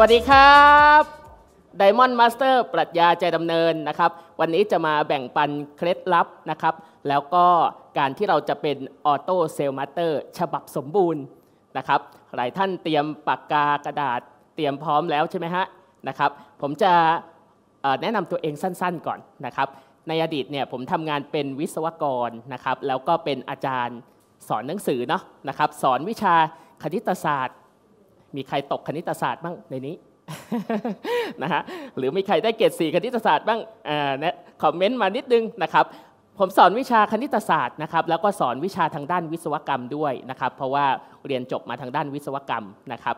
วัสดีครับไดมอนด์มาสเตอร์ปรัชญาใจดำเนินนะครับวันนี้จะมาแบ่งปันเคล็ดลับนะครับ แล้วก็การที่เราจะเป็นออโต้เซลล์มาสเตอร์ฉบับสมบูรณ์นะครับหลายท่านเตรียมปากกากระดาษเตรียมพร้อมแล้วใช่ไหมฮะนะครับผมจะแนะนำตัวเองสั้นๆก่อนนะครับในอดีตเนี่ยผมทำงานเป็นวิศวกรนะครับแล้วก็เป็นอาจารย์สอนหนังสือเนาะนะครับสอนวิชาคณิตศาสตร์มีใครตกคณิตศาสตร์บ้าง ในนี้นะฮะหรือมีใครได้เกรดสี่คณิตศาสตร์บ้างอ่านยคอมเมนต์มานิดนึงนะครับผมสอนวิชาคณิตศาสตร์นะครับแล้วก็สอนวิชาทางด้านวิศวกรรมด้วยนะครับเพราะว่าเรียนจบมาทางด้านวิศวกรรมนะครับ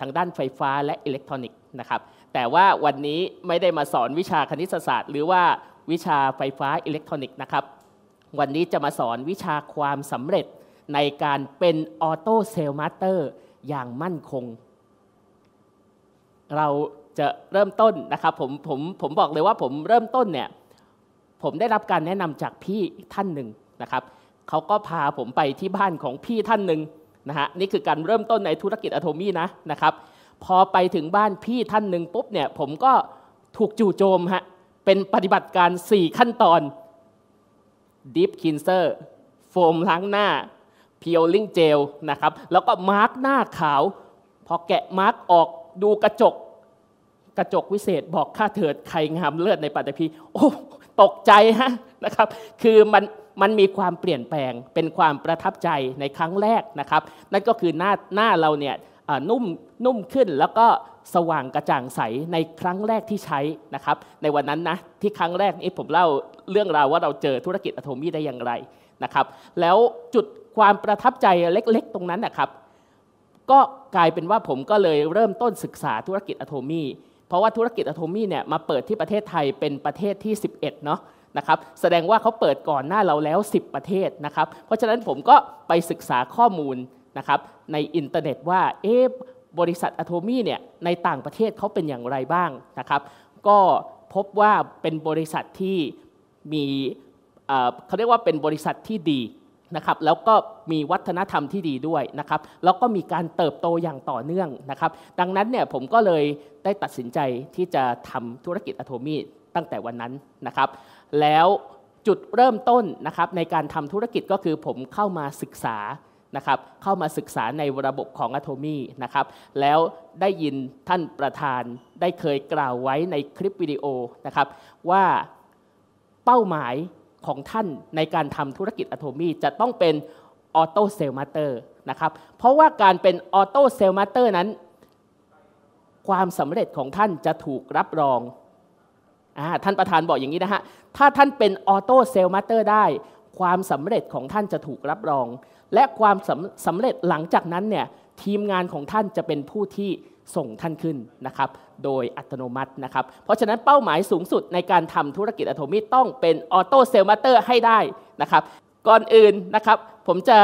ทางด้านไฟฟ้าและอิเล็กทรอนิกส์นะครับแต่ว่าวันนี้ไม่ได้มาสอนวิชาคณิตศาสตร์ หรือว่าวิชาไฟฟ้าอิเล็กทรอนิกส์นะครับวันนี้จะมาสอนวิชาความสำเร็จในการเป็นออโต้เซลล์มาสเตอร์อย่างมั่นคง เราจะเริ่มต้นนะครับ ผมผมผมบอกเลยว่าผมเริ่มต้นเนี่ย ผมได้รับการแนะนำจากพี่ท่านหนึ่งนะครับเขาก็พาผมไปที่บ้านของพี่ท่านหนึ่งนะฮะนี่คือการเริ่มต้นในธุรกิจอะโทมี่นะนะครับ พอไปถึงบ้านพี่ท่านหนึ่งปุ๊บเนี่ยผมก็ถูกจู่โจมฮะเป็นปฏิบัติการ 4 ขั้นตอนดิฟคินเซอร์โฟมล้างหน้าเพียวลิงเจลนะครับ แล้วก็มาร์กหน้าขาว พอแกะมาร์กออกดูกระจกกระจกวิเศษบอกข้าเถิดใครงามเลือดในปฏิพี โอ้ตกใจฮะนะครับ คือมันมันมีความเปลี่ยนแปลงเป็นความประทับใจในครั้งแรกนะครับ นั่นก็คือหน้าหน้าเราเนี่ยนุ่มนุ่มขึ้น แล้วก็สว่างกระจ่างใสในครั้งแรกที่ใช้นะครับ ในวันนั้นนะที่ครั้งแรกนี้ผมเล่าเรื่องราว ว่าเราเจอธุรกิจอะโทมี่ได้อย่างไรนะครับ แล้วจุดความประทับใจเล็กๆ ตรงนั้นนะครับ ก็กลายเป็นว่าผมก็เลยเริ่มต้นศึกษาธุรกิจอะโทมี่เพราะว่าธุรกิจอะโทมี่เนี่ยมาเปิดที่ประเทศไทยเป็นประเทศที่ 11เนาะนะครับแสดงว่าเขาเปิดก่อนหน้าเราแล้ว 10 ประเทศนะครับเพราะฉะนั้นผมก็ไปศึกษาข้อมูลนะครับในอินเทอร์เน็ตว่า เอฟบริษัทอะโทมี่เนี่ยในต่างประเทศเขาเป็นอย่างไรบ้างนะครับก็พบว่าเป็นบริษัทที่มีเขาเรียกว่าเป็นบริษัทที่ดีนะครับแล้วก็มีวัฒนธรรมที่ดีด้วยนะครับแล้วก็มีการเติบโตอย่างต่อเนื่องนะครับดังนั้นเนี่ยผมก็เลยได้ตัดสินใจที่จะทำธุรกิจอะโทมีตั้งแต่วันนั้นนะครับแล้วจุดเริ่มต้นนะครับในการทำธุรกิจก็คือผมเข้ามาศึกษานะครับเข้ามาศึกษาในระบบของอะโทมีนะครับแล้วได้ยินท่านประธานได้เคยกล่าวไว้ในคลิปวิดีโอนะครับว่าเป้าหมายของท่านในการทำธุรกิจอะโทมีจะต้องเป็นออโต้เซลมาเตอร์นะครับเพราะว่าการเป็นออโต้เซลมาเตอร์นั้น ความสำเร็จของท่านจะถูกรับรองอท่านประธานบอกอย่างนี้นะฮะถ้าท่านเป็นออโต้เซลมาเตอร์ได้ ความสำเร็จของท่านจะถูกรับรอง และความสำสำเร็จหลังจากนั้นเนี่ยทีมงานของท่านจะเป็นผู้ที่ส่งท่านขึ้นนะครับโดยอัตโนมัตินะครับเพราะฉะนั้นเป้าหมายสูงสุดในการทำธุรกิจอะโทมิต้องเป็นออโต้เซลล์มาเตอร์ให้ได้นะครับก่อนอื่นนะครับผมจะ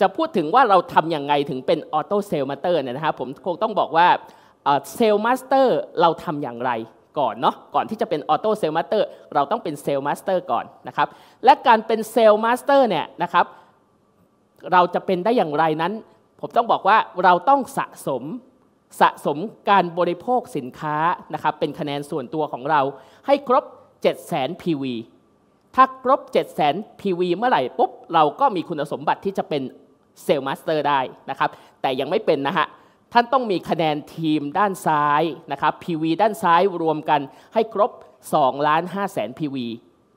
จะพูดถึงว่าเราทำอย่างไงถึงเป็นออโต้เซลล์มาเตอร์เนี่ยนะครับผมคงต้องบอกว่าเซลล์มาสเตอร์เราทำอย่างไรก่อนเนาะก่อนที่จะเป็นออโต้เซลล์มาสเตอร์เราต้องเป็นเซลล์มาสเตอร์ก่อนนะครับและการเป็นเซลล์มาสเตอร์เนี่ยนะครับเราจะเป็นได้อย่างไรนั้น ผมต้องบอกว่าเราต้องสะสมสะสมการบริโภคสินค้านะครับเป็นคะแนนส่วนตัวของเราให้ครบ 700,000 PV ถ้าครบ700,000 PV เมื่อไหร่ปุ๊บเราก็มีคุณสมบัติที่จะเป็นเซลล์มาสเตอร์ได้นะครับแต่ยังไม่เป็นนะฮะ ท่านต้องมีคะแนนทีมด้านซ้ายนะครับ PV ด้านซ้ายรวมกันให้ครบ 2 ล้าน 5 แสน PV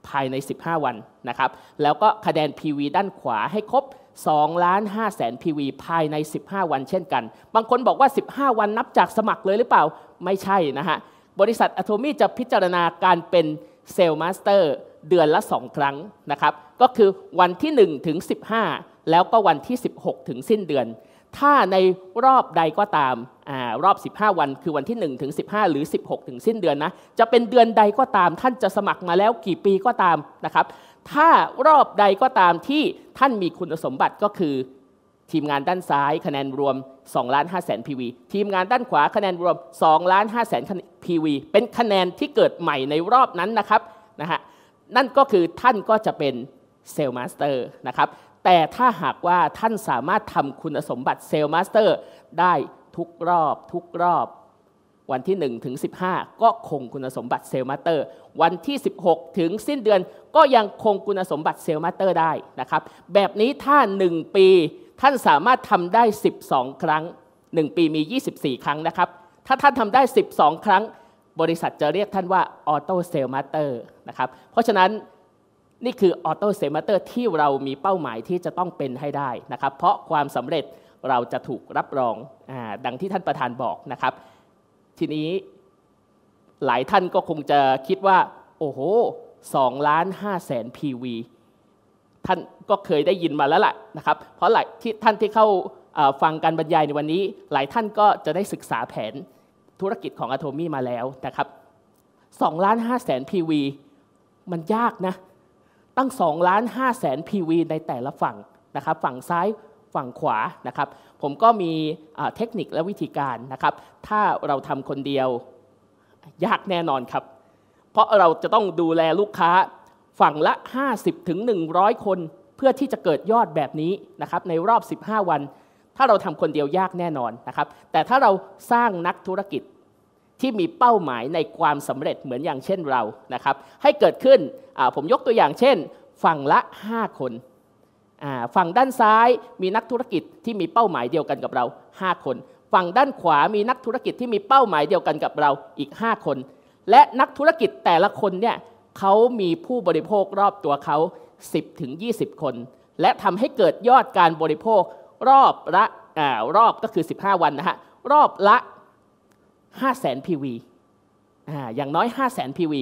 ภายใน 15 วันนะครับแล้วก็คะแนน PV ด้านขวาให้ครบ2 ล้าน5แสน PV ภายใน 15 วัน เช่นกัน บางคนบอกว่า 15 วันนับจากสมัครเลยหรือเปล่า ไม่ใช่นะฮะ บริษัทอะโทมี่จะพิจารณาการเป็นเซลล์มาสเตอร์เดือนละ 2 ครั้งนะครับ ก็คือวันที่ 1 ถึง 15 แล้วก็วันที่ 16 ถึงสิ้นเดือน ถ้าในรอบใดก็ตามอรอบ 15 วัน คือวันที่ 1 ถึง 15 หรือ 16 ถึงสิ้นเดือนนะ จะเป็นเดือนใดก็ตาม ท่านจะสมัครมาแล้วกี่ปีก็ตามนะครับถ้ารอบใดก็ตามที่ท่านมีคุณสมบัติก็คือ ทีมงานด้านซ้ายคะแนนรวม2ล้าน5แสน PV ทีมงานด้านขวาคะแนนรวม2ล้าน5แสน PV เป็นคะแนนที่เกิดใหม่ในรอบนั้นนะครับนะฮะนั่นก็คือท่านก็จะเป็นเซลล์มาสเตอร์นะครับแต่ถ้าหากว่าท่านสามารถทำคุณสมบัติเซลล์มาสเตอร์ได้ทุกรอบทุกรอบวันที่ 1 ถึง 15 ก็คงคุณสมบัติเซลล์มาสเตอร์ วันที่ 16 ถึงสิ้นเดือน ก็ยังคงคุณสมบัติเซลล์มาสเตอร์ได้นะครับ แบบนี้ถ้า1ปีท่านสามารถทำได้ 12 ครั้ง 1 ปีมี 24 ครั้งนะครับ ถ้าท่านทำได้ 12 ครั้ง บริษัทจะเรียกท่านว่าออโต้เซลล์มาสเตอร์นะครับเพราะฉะนั้นนี่คือออโต้เซลล์มาสเตอร์ที่เรามีเป้าหมายที่จะต้องเป็นให้ได้นะครับ เพราะความสำเร็จเราจะถูกรับรองอดังที่ท่านประธานบอกนะครับทีนี้หลายท่านก็คงจะคิดว่า โอ้โหสองล้านห้าแสน PV ท่านก็เคยได้ยินมาแล้วล่ะนะครับ เพราะหลายที่ท่านที่เข้าฟังการบรรยายในวันนี้ หลายท่านก็จะได้ศึกษาแผนธุรกิจของอะโทมี่มาแล้วนะครับ 2 ล้าน5แสน PV มันยากนะ ตั้ง 2 ล้าน5แสน PV ในแต่ละฝั่งนะครับ ฝั่งซ้ายฝั่งขวา นะครับผมก็มีเทคนิคและวิธีการนะครับ ถ้าเราทำคนเดียวยากแน่นอนครับ เพราะเราจะต้องดูแลลูกค้าฝั่งละ 50 ถึง 100 คนเพื่อที่จะเกิดยอดแบบนี้นะครับ ในรอบ 15 วัน ถ้าเราทำคนเดียวยากแน่นอนนะครับ แต่ถ้าเราสร้างนักธุรกิจที่มีเป้าหมายในความสำเร็จเหมือนอย่างเช่นเรา นะครับ ให้เกิดขึ้น ผมยกตัวอย่างเช่น ฝั่งละ 5 คนฝั่งด้านซ้ายมีนักธุรกิจที่มีเป้าหมายเดียวกันกับเรา 5 คนฝั่งด้านขวามีนักธุรกิจที่มีเป้าหมายเดียวกันกับเราอีก 5 คน และนักธุรกิจแต่ละคนเนี่ยเขามีผู้บริโภครอบตัวเขา10ถึง20 คน และทำให้เกิดยอดการบริโภครอบละรอบก็คือ 15 วันนะฮะรอบละ5 0 0 0 0 0 PV อย่างน้อย 5 0 0 0 0 PV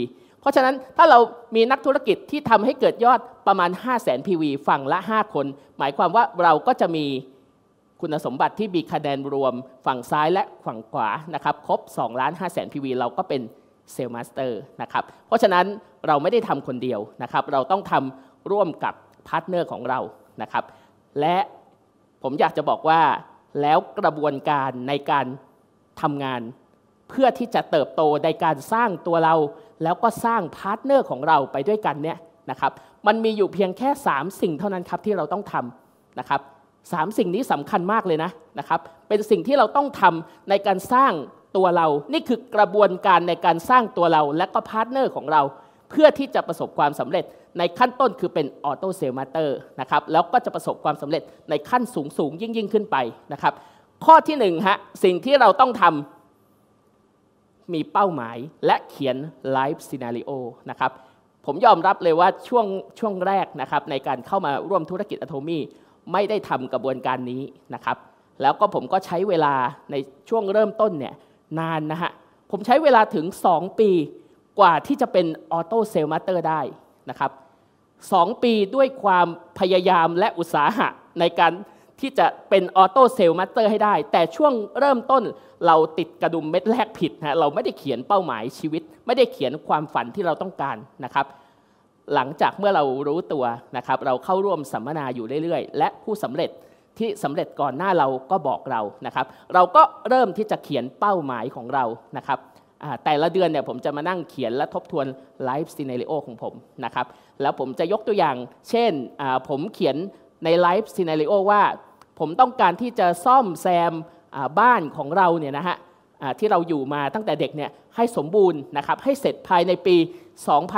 เพราะฉะนั้นถ้าเรามีนักธุรกิจที่ทำให้เกิดยอดประมาณ 5 0 0 0 0 0 PV ฝั่งละ 5 คน หมายความว่าเราก็จะมีคุณสมบัติที่มีคะแนนรวม ฝั่งซ้ายและฝั่งขวานะครับครบ2ล้าน5แสน PV เราก็เป็นเซลมาสเตอร์นะครับเพราะฉะนั้นเราไม่ได้ทำคนเดียวนะครับ เราต้องทำร่วมกับพาร์ทเนอร์ของเรานะครับและผมอยากจะบอกว่าแล้วกระบวนการในการทำงาน เพื่อที่จะเติบโตในการสร้างตัวเราแล้วก็สร้างพาร์ทเนอร์ของเราไปด้วยกันเนี่ยนะครับ มันมีอยู่เพียงแค่ 3 สิ่งเท่านั้นครับที่เราต้องทำนะครับสามสิ่งนี้สำคัญมากเลยนะนะครับ เป็นสิ่งที่เราต้องทำในการสร้างตัวเรา นี่คือกระบวนการในการสร้างตัวเรา และก็พาร์ทเนอร์ของเรา เพื่อที่จะประสบความสำเร็จในขั้นต้นคือเป็นออโตเซลมาเตอร์นะครับ แล้วก็จะประสบความสำเร็จในขั้นสูงสูงยิ่งยิ่งขึ้นไปนะครับ ข้อที่1ฮะสิ่งที่เราต้องทำมีเป้าหมายและเขียนไลฟ์ซีนารีโอนะครับ ผมยอมรับเลยว่าช่วงช่วงแรกนะครับในการเข้ามาร่วมธุรกิจอะโทมี่ไม่ได้ทำกระบวนการนี้นะครับ แล้วก็ผมก็ใช้เวลาในช่วงเริ่มต้นเนี่ยนานนะฮะผมใช้เวลาถึง 2 ปีกว่าที่จะเป็นออโต้เซลมาเตอร์ได้นะครับสปีด้วยความพยายามและอุตสาหะในการที่จะเป็นออโต้เซลล์มาสเตอร์ให้ได้ แต่ช่วงเริ่มต้นเราติดกระดุมเม็ดแรกผิดนะเราไม่ได้เขียนเป้าหมายชีวิต ไม่ได้เขียนความฝันที่เราต้องการนะครับหลังจากเมื่อเรารู้ตัวนะครับเราเข้าร่วมสัมมนาอยู่เรื่อยๆ และผู้สำเร็จที่สำเร็จก่อนหน้าเราก็บอกเรานะครับเราก็เริ่มที่จะเขียนเป้าหมายของเรานะครับแต่ละเดือนเนี่ยผมจะมานั่งเขียนและทบทวนไลฟ์ซีเนเรโอของผมนะครับแล้วผมจะยกตัวอย่าง เช่นผมเขียนในไลฟ์ซีนารีโอว่าผมต้องการที่จะซ่อมแซมบ้านของเราเนี่ยนะฮะที่เราอยู่มาตั้งแต่เด็กเนี่ยให้สมบูรณ์นะครับ ให้เสร็จภายในปี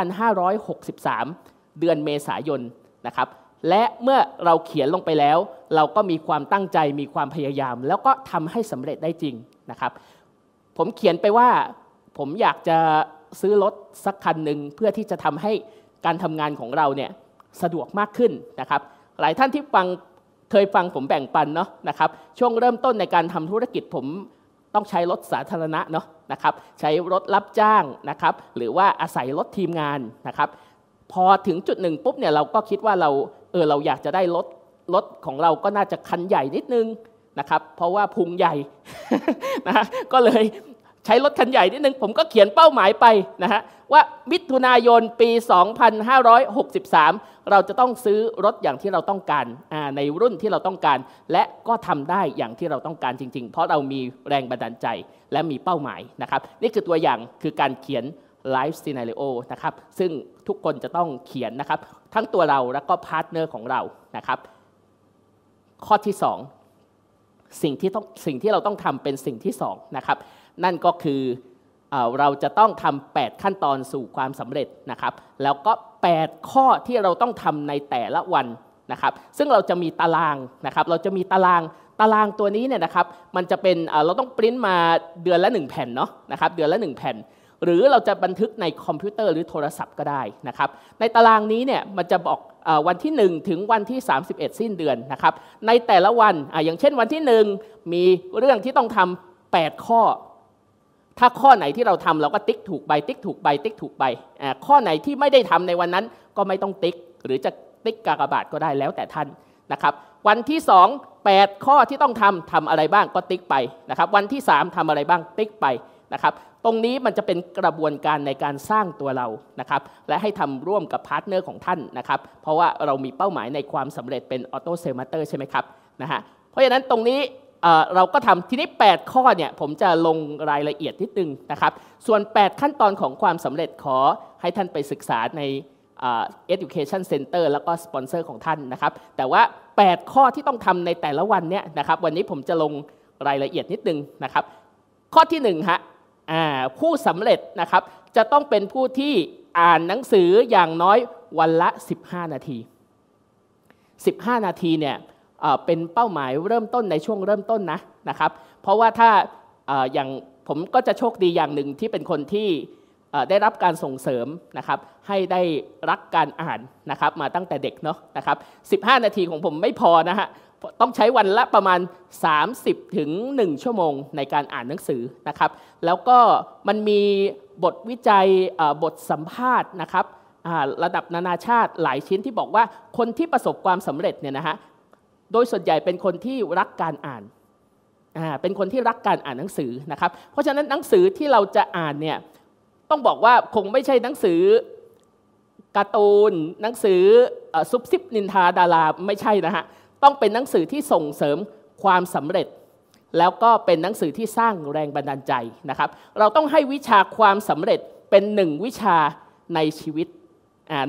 2563 เดือนเมษายนนะครับ และเมื่อเราเขียนลงไปแล้ว เราก็มีความตั้งใจมีความพยายาม แล้วก็ทำให้สำเร็จได้จริงนะครับ ผมเขียนไปว่าผมอยากจะซื้อรถสักคันหนึ่งเพื่อที่จะทำให้การทำงานของเราเนี่ยสะดวกมากขึ้นนะครับหลายท่านที่ฟัง เคยฟังผมแบ่งปันเนาะนะครับ ช่วงเริ่มต้นในการทำธุรกิจผมต้องใช้รถสาธารณะเนาะนะครับใช้รถรับจ้างนะครับหรือว่าอาศัยรถทีมงานนะครับพอถึงจุดหนึ่งปุ๊บเนี่ยเราก็คิดว่าเราเออเราอยากจะได้รถรถของเราก็น่าจะคันใหญ่นิดนึงนะครับเพราะว่าพุงใหญ่นะก็เลยใช้รถคันใหญ่นิดนึงผมก็เขียนเป้าหมายไปนะฮะว่ามิถุนายนปี 2563 เราจะต้องซื้อรถอย่างที่เราต้องการในรุ่นที่เราต้องการ และก็ทำได้อย่างที่เราต้องการจริง ๆ เพราะเรามีแรงบันดาลใจและมีเป้าหมายนะครับ นี่คือตัวอย่างคือการเขียนไลฟ์ซีนารีโอนะครับซึ่งทุกคนจะต้องเขียนนะครับทั้งตัวเราและก็พาร์ทเนอร์ของเรานะครับ ข้อที่ 2สิ่งที่ต้องสิ่งที่เราต้องทำเป็นสิ่งที่2นะครับนั่นก็คือเราจะต้องทำ8ขั้นตอนสู่ความสำเร็จนะครับ แล้วก็ 8 ข้อที่เราต้องทำในแต่ละวันนะครับ ซึ่งเราจะมีตารางนะครับ เราจะมีตาราง ตารางตัวนี้เนี่ยนะครับ มันจะเป็นเราต้องปริ้นมาเดือนละ 1 แผ่นเนาะนะครับ เดือนละ 1 แผ่น หรือเราจะบันทึกในคอมพิวเตอร์หรือโทรศัพท์ก็ได้นะครับ ในตารางนี้เนี่ยมันจะบอกวันที่ 1 ถึงวันที่ 31 สิ้นเดือนนะครับ ในแต่ละวันออย่างเช่นวันที่1มีเรื่องที่ต้องทำ8 ข้อถ้าข้อไหนที่เราทำเราก็ติ๊กถูกใบติ๊กถูกใบติ๊กถูกใบข้อไหนที่ไม่ได้ทำในวันนั้นก็ไม่ต้องติ๊ก หรือจะติ๊กกากบาทก็ได้แล้วแต่ท่านนะครับ วันที่2 8ข้อที่ต้องทำทำอะไรบ้างก็ติ๊กไปนะครับ วันที่3ทำอะไรบ้างติ๊กไปนะครับ ตรงนี้มันจะเป็นกระบวนการในการสร้างตัวเรานะครับ และให้ทำร่วมกับพาร์ทเนอร์ของท่านนะครับ เพราะว่าเรามีเป้าหมายในความสำเร็จเป็นออโต้เซลมาเตอร์ใช่ไหมครับนะฮะ เพราะฉะนั้นตรงนี้เราก็ทำทีนี้ 8 ข้อเนี่ยผมจะลงรายละเอียดนิดนึงนะครับ ส่วน 8 ขั้นตอนของความสำเร็จขอให้ท่านไปศึกษาใน Education Center แล้วก็สปอนเซอร์ของท่านนะครับ แต่ว่า 8 ข้อที่ต้องทำในแต่ละวันเนี่ยนะครับวันนี้ผมจะลงรายละเอียดนิดนึงนะครับ ข้อที่ 1ฮะผู้สำเร็จนะครับจะต้องเป็นผู้ที่อ่านหนังสืออย่างน้อยวันละ 15 นาที 15 นาทีเนี่ยเป็นเป้าหมายเริ่มต้นในช่วงเริ่มต้นนะนะครับ เพราะว่าถ้าอย่างผมก็จะโชคดีอย่างหนึ่งที่เป็นคนที่ได้รับการส่งเสริมนะครับให้ได้รักการอ่านนะครับมาตั้งแต่เด็กเนาะนะครับ15 นาทีของผมไม่พอนะฮะต้องใช้วันละประมาณ 30 ถึง 1 ชั่วโมงในการอ่านหนังสือนะครับแล้วก็มันมีบทวิจัยบทสัมภาษณ์นะครับระดับนานาชาติหลายชิ้นที่บอกว่าคนที่ประสบความสำเร็จเนี่ยนะฮะโดยส่วนใหญ่เป็นคนที่รักการอ่าน เป็นคนที่รักการอ่านหนังสือนะครับ เพราะฉะนั้นหนังสือที่เราจะอ่านเนี่ย ต้องบอกว่าคงไม่ใช่หนังสือการ์ตูนหนังสือซุปซิปนินทาดาราไม่ใช่นะฮะ ต้องเป็นหนังสือที่ส่งเสริมความสำเร็จ แล้วก็เป็นหนังสือที่สร้างแรงบันดาลใจนะครับ เราต้องให้วิชาความสำเร็จเป็นหนึ่งวิชาในชีวิต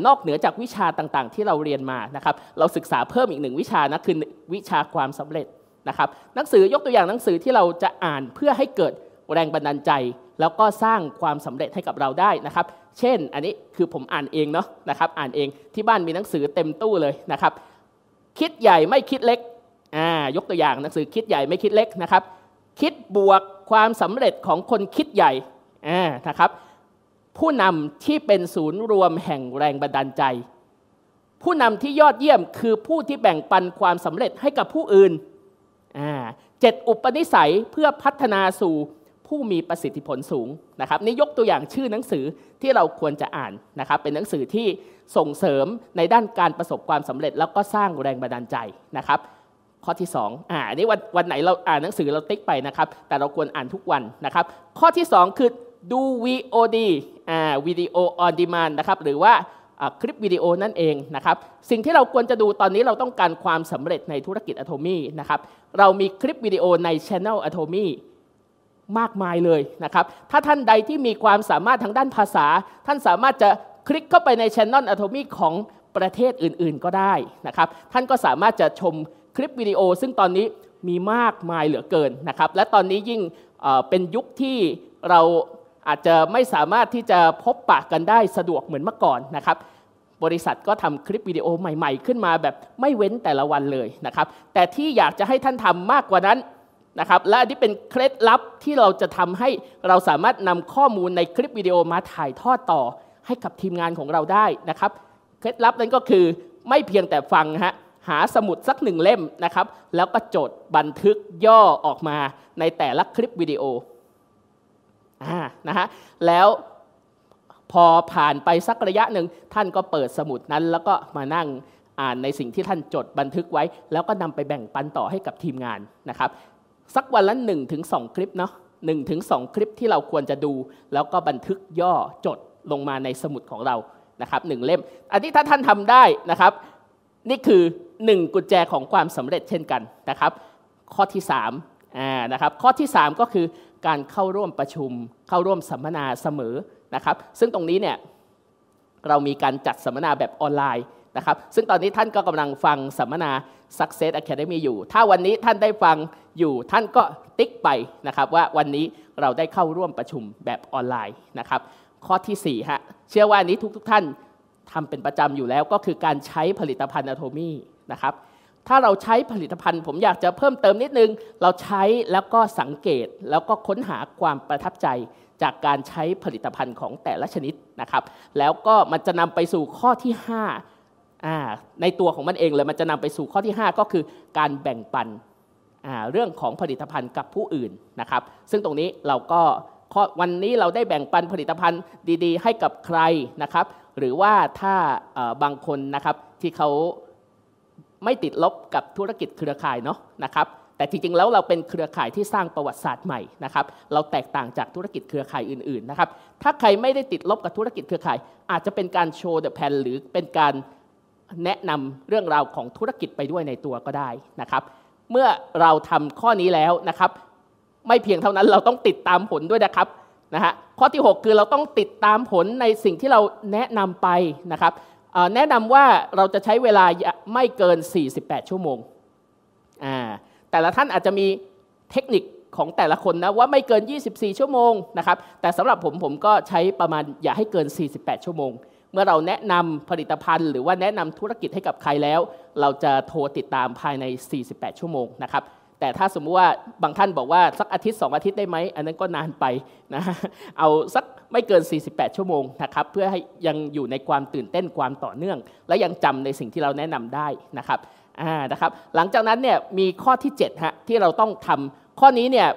นอกเหนือจากวิชาต่างๆ ที่เราเรียนมานะครับ เราศึกษาเพิ่มอีกหนึ่งวิชานะคือวิชาความสำเร็จนะครับ หนังสือยกตัวอย่างหนังสือที่เราจะอ่านเพื่อให้เกิดแรงบันดาลใจ แล้วก็สร้างความสำเร็จให้กับเราได้นะครับ เช่น อันนี้คือผมอ่านเองเนาะนะครับ อ่านเองที่บ้านมีหนังสือเต็มตู้เลยนะครับ คิดใหญ่ไม่คิดเล็กอ่ายกตัวอย่างหนังสือคิดใหญ่ไม่คิดเล็กนะครับ คิดบวกความสำเร็จของคนคิดใหญ่อ่านะครับผู้นำที่เป็นศูนย์รวมแห่งแรงบันดาลใจ ผู้นำที่ยอดเยี่ยมคือผู้ที่แบ่งปันความสำเร็จให้กับผู้อื่น เจ็ดอุปนิสัยเพื่อพัฒนาสู่ผู้มีประสิทธิผลสูงนะครับ นี่ยกตัวอย่างชื่อหนังสือที่เราควรจะอ่านนะครับ เป็นหนังสือที่ส่งเสริมในด้านการประสบความสำเร็จ แล้วก็สร้างแรงบันดาลใจนะครับ ข้อที่2ออ่า นี่วันวันไหนเราอ่านหนังสือเราติ๊กไปนะครับ แต่เราควรอ่านทุกวันนะครับ ข้อที่ 2 คือดู VOD วิดีโอออนดีมานนะครับ หรือว่าคลิปวิดีโอนั่นเองนะครับ สิ่งที่เราควรจะดูตอนนี้เราต้องการความสำเร็จในธุรกิจอะโทมี่นะครับเรามีคลิปวิดีโอในช a n e l อะโทมี่มากมายเลยนะครับถ้าท่านใดที่มีความสามารถทางด้านภาษา ท่านสามารถจะคลิกเข้าไปในช a n n e l อะโทมี่ของประเทศอื่นๆก็ได้นะครับ ท่านก็สามารถจะชมคลิปวิดีโอซึ่งตอนนี้มีมากมายเหลือเกินนะครับและตอนนี้ยิ่งเป็นยุคที่เราอาจจะไม่สามารถที่จะพบปะกันได้สะดวกเหมือนเมื่อก่อนนะครับ บริษัทก็ทำคลิปวิดีโอใหม่ ๆ ขึ้นมาแบบไม่เว้นแต่ละวันเลยนะครับ แต่ที่อยากจะให้ท่านทำมากกว่านั้นนะครับ และอันนี้เป็นเคล็ดลับที่เราจะทำให้เราสามารถนำข้อมูลในคลิปวิดีโอมาถ่ายทอดต่อให้กับทีมงานของเราได้นะครับ เคล็ดลับนั้นก็คือไม่เพียงแต่ฟังฮะ หาสมุดสักหนึ่งเล่มนะครับ แล้วก็จดบันทึกย่อออกมาในแต่ละคลิปวิดีโอนะฮะ แล้วพอผ่านไปสักระยะหนึ่งท่านก็เปิดสมุดนั้น แล้วก็มานั่งอ่านในสิ่งที่ท่านจดบันทึกไว้ แล้วก็นำไปแบ่งปันต่อให้กับทีมงานนะครับสักวันละ1นถึงสคลิป เนาะหนถึงสคลิปที่เราควรจะดู แล้วก็บันทึกย่อจดลงมาในสมุดของเรานะครับหเล่ม อันนี้ถ้าท่านทำได้นะครับนี่คือ 1 กุญแจของความสำเร็จเช่นกันนะครับข้อที่3อ่านะครับข้อที่ 3 ก็คือการเข้าร่วมประชุมเข้าร่วมสัมมนาเสมอนะครับ ซึ่งตรงนี้เนี่ยเรามีการจัดสัมมนาแบบออนไลน์นะครับ ซึ่งตอนนี้ท่านก็กำลังฟังสัมมนา Success Academy อยู่ ถ้าวันนี้ท่านได้ฟังอยู่ท่านก็ติ๊กไปนะครับ ว่าวันนี้เราได้เข้าร่วมประชุมแบบออนไลน์นะครับ ข้อที่4ฮะเชื่อว่านี้ทุกๆทท่านทำเป็นประจำอยู่แล้วก็คือการใช้ผลิตภัณฑ์อะโทมี่นะครับถ้าเราใช้ผลิตภัณฑ์ผมอยากจะเพิ่มเติมนิดนึงเราใช้แล้วก็สังเกตแล้วก็ค้นหาความประทับใจจากการใช้ผลิตภัณฑ์ของแต่ละชนิดนะครับ แล้วก็มันจะนำไปสู่ข้อที่5ในตัวของมันเองเลยมันจะนำไปสู่ข้อที่5 ก็คือการแบ่งปันเรื่องของผลิตภัณฑ์กับผู้อื่นนะครับ ซึ่งตรงนี้เราก็วันนี้เราได้แบ่งปันผลิตภัณฑ์ดี ๆ ให้กับใครนะครับ หรือว่าถ้าบางคนนะครับที่เขาไม่ติดลบกับธุรกิจเครือข่ายเนาะนะครับ แต่จริงๆแล้วเราเป็นเครือข่ายที่สร้างประวัติศาสตร์ใหม่นะครับ เราแตกต่างจากธุรกิจเครือข่ายอื่น ๆนะครับ ถ้าใครไม่ได้ติดลบกับธุรกิจเครือข่าย อาจจะเป็นการโชว์เดอะแพนหรือเป็นการแนะนำเรื่องราวของธุรกิจไปด้วยในตัวก็ได้นะครับ เมื่อเราทำข้อนี้แล้วนะครับไม่เพียงเท่านั้นเราต้องติดตามผลด้วยนะครับนะฮะข้อที่ 6 คือเราต้องติดตามผลในสิ่งที่เราแนะนำไปนะครับแนะนำว่าเราจะใช้เวลาไม่เกิน 48 ชั่วโมงแต่ละท่านอาจจะมีเทคนิคของแต่ละคนนะว่าไม่เกิน 24 ชั่วโมงนะครับ แต่สำหรับผมผมก็ใช้ประมาณอย่าให้เกิน 48 ชั่วโมง เมื่อเราแนะนำผลิตภัณฑ์ หรือว่าแนะนำธุรกิจให้กับใครแล้ว เราจะโทรติดตามภายใน 48 ชั่วโมงนะครับแต่ถ้าสมมุติว่าบางท่านบอกว่าสักอาทิตย์ 2 อาทิตย์ได้ไหม อันนั้นก็นานไปนะ เอาสักไม่เกิน 48 ชั่วโมงนะครับ เพื่อให้ยังอยู่ในความตื่นเต้นความต่อเนื่อง และยังจำในสิ่งที่เราแนะนำได้นะครับอ่านะครับหลังจากนั้นเนี่ยมีข้อที่7ฮะที่เราต้องทำข้อนี้เนี่ย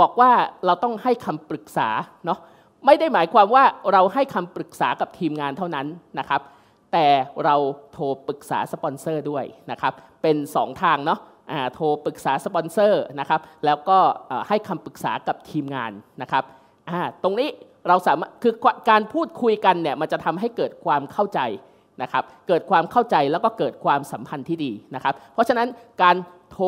บอกว่าเราต้องให้คำปรึกษาเนาะไม่ได้หมายความว่าเราให้คำปรึกษากับทีมงานเท่านั้นนะครับ แต่เราโทรปรึกษาสปอนเซอร์ด้วยนะครับ เป็น 2 ทางเนาะโทรปรึกษาสปอนเซอร์นะครับแล้วก็ให้คำปรึกษากับทีมงานนะครับตรงนี้เราสามารถคือการพูดคุยกันเนี่ยมันจะทำให้เกิดความเข้าใจนะครับเกิดความเข้าใจแล้วก็เกิดความสัมพันธ์ที่ดีนะครับเพราะฉะนั้นการโทร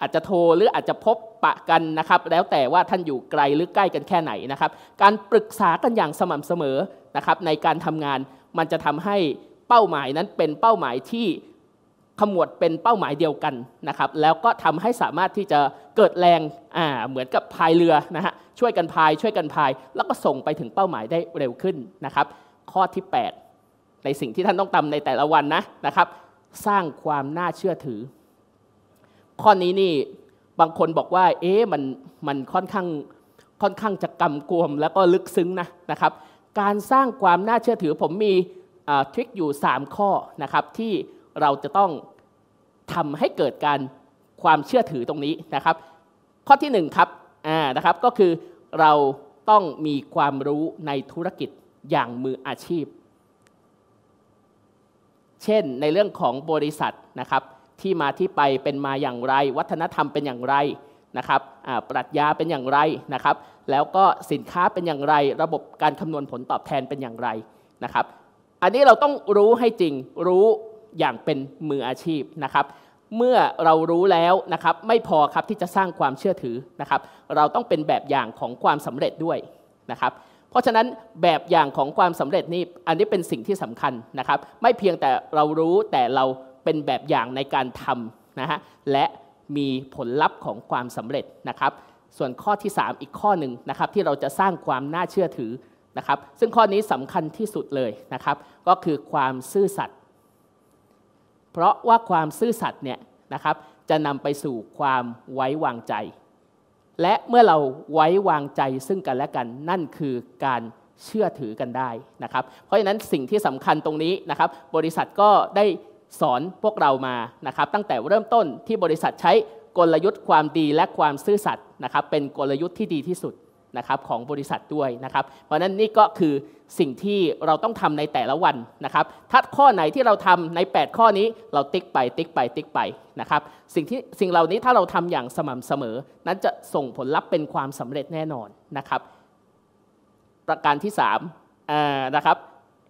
อาจจะโทรหรืออาจจะพบปะกันนะครับแล้วแต่ว่าท่านอยู่ไกลหรือใกล้กันแค่ไหนนะครับ การปรึกษากันอย่างสม่ำเสมอนะครับในการทำงานมันจะทำให้เป้าหมายนั้นเป็นเป้าหมายที่ขมวดเป็นเป้าหมายเดียวกันนะครับ แล้วก็ทำให้สามารถที่จะเกิดแรงอ่าเหมือนกับพายเรือนะฮะ ช่วยกันพาย ช่วยกันพาย แล้วก็ส่งไปถึงเป้าหมายได้เร็วขึ้นนะครับ ข้อที่ 8 ในสิ่งที่ท่านต้องทำในแต่ละวันนะนะครับ สร้างความน่าเชื่อถือ ข้อนี้นี่บางคนบอกว่าเอ๊ะมันมันค่อนข้างค่อนข้างจะกำกวมแล้วก็ลึกซึ้งนะนะครับ การสร้างความน่าเชื่อถือผมมีทริคอยู่ 3 ข้อนะครับที่เราจะต้องทำให้เกิดการความเชื่อถือตรงนี้นะครับ ข้อที่1ครับอ่านะครับก็คือเราต้องมีความรู้ในธุรกิจอย่างมืออาชีพ เช่นในเรื่องของบริษัทนะครับที่มาที่ไปเป็นมาอย่างไร วัฒนธรรมเป็นอย่างไรนะครับปรัชญาเป็นอย่างไรนะครับแล้วก็สินค้าเป็นอย่างไร ระบบการคำนวณผลตอบแทนเป็นอย่างไรนะครับ อันนี้เราต้องรู้ให้จริงรู้อย่างเป็นมืออาชีพนะครับ เมื่อเรารู้แล้วนะครับไม่พอครับที่จะสร้างความเชื่อถือนะครับ เราต้องเป็นแบบอย่างของความสำเร็จด้วยนะครับเพราะฉะนั้นแบบอย่างของความสำเร็จนี่อันนี้เป็นสิ่งที่สำคัญนะครับ ไม่เพียงแต่เรารู้แต่เราเป็นแบบอย่างในการทำนะฮะและมีผลลัพธ์ของความสำเร็จนะครับ ส่วนข้อที่ 3 อีกข้อหนึ่งนะครับที่เราจะสร้างความน่าเชื่อถือนะครับ ซึ่งข้อนี้สำคัญที่สุดเลยนะครับก็คือความซื่อสัตย์เพราะว่าความซื่อสัตย์เนี่ยนะครับจะนำไปสู่ความไว้วางใจ และเมื่อเราไว้วางใจซึ่งกันและกันนั่นคือการเชื่อถือกันได้นะครับเพราะฉะนั้นสิ่งที่สำคัญตรงนี้นะครับบริษัทก็ได้สอนพวกเรามานะครับตั้งแต่เริ่มต้นที่บริษัทใช้กลยุทธ์ความดีและความซื่อสัตย์นะครับเป็นกลยุทธ์ที่ดีที่สุดนะครับของบริษัทด้วยนะครับเพราะนั้นนี่ก็คือสิ่งที่เราต้องทำในแต่ละวันนะครับถ้าข้อไหนที่เราทำใน 8 ข้อนี้เราติ๊กไป ติ๊กไป ติ๊กไปนะครับสิ่งที่สิ่งเหล่านี้ถ้าเราทำอย่างสม่ำเสมอ นั้นจะส่งผลลัพธ์เป็นความสำเร็จแน่นอนนะครับประการที่3นะครับ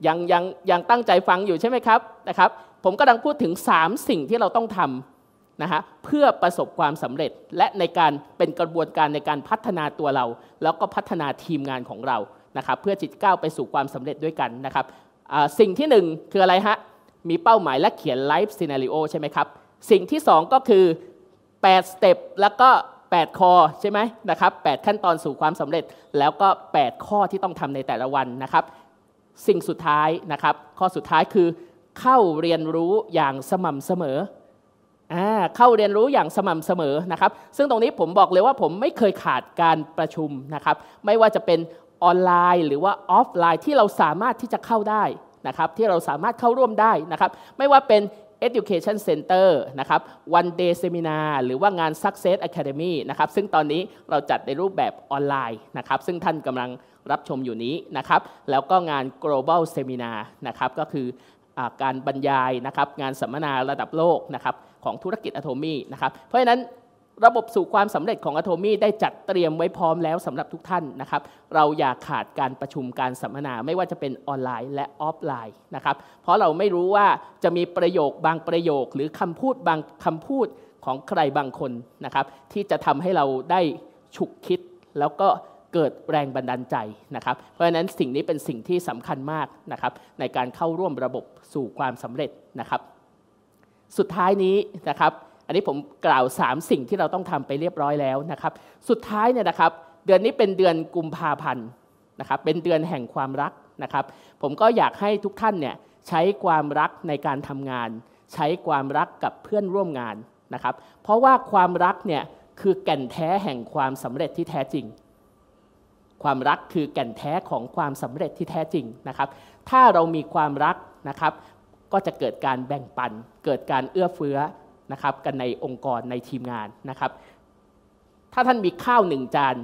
ยังยังยังตั้งใจฟังอยู่ใช่ไหมครับนะครับผมกำลังพูดถึง 3 สิ่งที่เราต้องทำนะฮะเพื่อประสบความสำเร็จ และในการเป็นกระบวนการในการพัฒนาตัวเรา แล้วก็พัฒนาทีมงานของเรานะครับเพื่อจิตก้าวไปสู่ความสำเร็จด้วยกันนะครับสิ่งที่1คืออะไรฮะ มีเป้าหมายและเขียนไลฟ์ซีนารีโอใช่ไหมครับสิ่งที่2ก็คือ8สเต็ปแล้วก็8คอใช่ไหมนะครับ8ขั้นตอนสู่ความสำเร็จ แล้วก็ 8 ข้อที่ต้องทำในแต่ละวันนะครับสิ่งสุดท้ายนะครับข้อสุดท้ายคือ เข้าเรียนรู้อย่างสม่ำเสมอเข้าเรียนรู้อย่างสม่ำเสมอนะครับ ซึ่งตรงนี้ผมบอกเลยว่าผมไม่เคยขาดการประชุมนะครับไม่ว่าจะเป็นออนไลน์หรือว่าออฟไลน์ที่เราสามารถที่จะเข้าได้นะครับที่เราสามารถเข้าร่วมได้นะครับไม่ว่าเป็น Education Center นะครับ One Day Seminar หรือว่างาน Success Academy นะครับซึ่งตอนนี้เราจัดในรูปแบบออนไลน์นะครับซึ่งท่านกำลังรับชมอยู่นี้นะครับแล้วก็งาน global seminar นะครับก็คือการบรรยายนะครับงานสัมมนาระดับโลกนะครับของธุรกิจอะโทมี่นะครับเพราะฉะนั้นระบบสู่ความสำเร็จของอะโทมี่ได้จัดเตรียมไว้พร้อมแล้วสำหรับทุกท่านนะครับ เราอย่าขาดการประชุมการสัมมนา ไม่ว่าจะเป็นออนไลน์และออฟไลน์นะครับเพราะเราไม่รู้ว่าจะมีประโยคบางประโยคหรือคำพูดบางคำพูดของใครบางคนนะครับที่จะทำให้เราได้ฉุกคิดแล้วก็เกิดแรงบันดาลใจนะครับ เพราะฉะนั้นสิ่งนี้เป็นสิ่งที่สำคัญมากนะครับในการเข้าร่วมระบบสู่ความสำเร็จนะครับ สุดท้ายนี้นะครับ อันนี้ผมกล่าว3สิ่งที่เราต้องทำไปเรียบร้อยแล้วนะครับ สุดท้ายเนี่ยนะครับเดือนนี้เป็นเดือนกุมภาพันธ์นะครับเป็นเดือนแห่งความรักนะครับผมก็อยากให้ทุกท่านเนี่ยใช้ความรักในการทำงาน ใช้ความรักกับเพื่อนร่วมงานนะครับเพราะว่าความรักเนี่ยคือแก่นแท้แห่งความสำเร็จที่แท้จริงความรักคือแก่นแท้ของความสำเร็จที่แท้จริงนะครับ ถ้าเรามีความรักนะครับ ก็จะเกิดการแบ่งปัน เกิดการเอื้อเฟื้อ นะครับ กันในองค์กรในทีมงานนะครับ ถ้าท่านมีข้าวหนึ่งจาน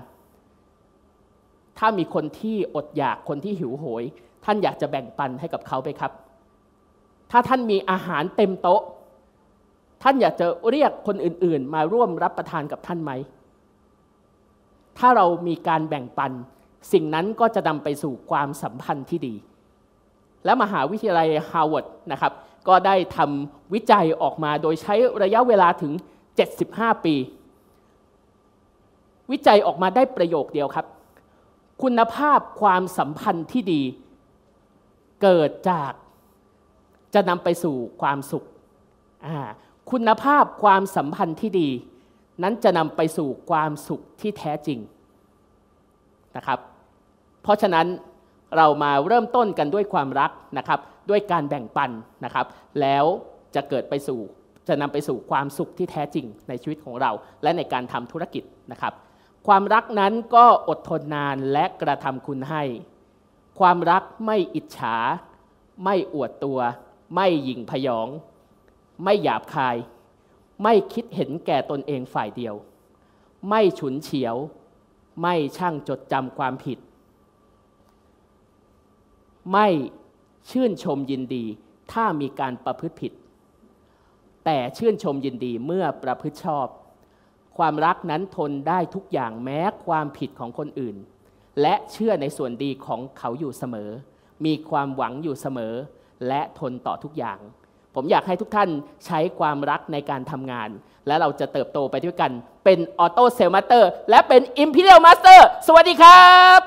ถ้ามีคนที่อดอยาก คนที่หิวโหย ท่านอยากจะแบ่งปันให้กับเขาไปครับ ถ้าท่านมีอาหารเต็มโต๊ะ ท่านอยากจะเรียกคนอื่น ๆ มาร่วมรับประทานกับท่านไหมถ้าเรามีการแบ่งปัน สิ่งนั้นก็จะนำไปสู่ความสัมพันธ์ที่ดี และมหาวิทยาลัยฮาวาร์ดนะครับ ก็ได้ทำวิจัยออกมา โดยใช้ระยะเวลาถึง 75 ปี วิจัยออกมาได้ประโยคเดียวครับ คุณภาพความสัมพันธ์ที่ดี เกิดจากจะนำไปสู่ความสุขคุณภาพความสัมพันธ์ที่ดีนั้นจะนำไปสู่ความสุขที่แท้จริงนะครับ เพราะฉะนั้นเรามาเริ่มต้นกันด้วยความรักนะครับด้วยการแบ่งปันนะครับแล้วจะเกิดไปสู่ จะนำไปสู่ความสุขที่แท้จริงในชีวิตของเรา และในการทำธุรกิจนะครับความรักนั้นก็อดทนนานและกระทำคุณให้ ความรักไม่อิจฉา ไม่อวดตัว ไม่หยิ่งพยอง ไม่หยาบคายไม่คิดเห็นแก่ตนเองฝ่ายเดียว ไม่ฉุนเฉียว ไม่ช่างจดจำความผิด ไม่ชื่นชมยินดี ถ้ามีการประพฤติผิด แต่ชื่นชมยินดีเมื่อประพฤติชอบ ความรักนั้นทนได้ทุกอย่างแม้ความผิดของคนอื่น และเชื่อในส่วนดีของเขาอยู่เสมอ มีความหวังอยู่เสมอ และทนต่อทุกอย่างผมอยากให้ทุกท่านใช้ความรักในการทำงาน และเราจะเติบโตไปด้วยกัน เป็นออโต้เซลมาสเตอร์และเป็นอิมพีเรียลมาสเตอร์สวัสดีครับ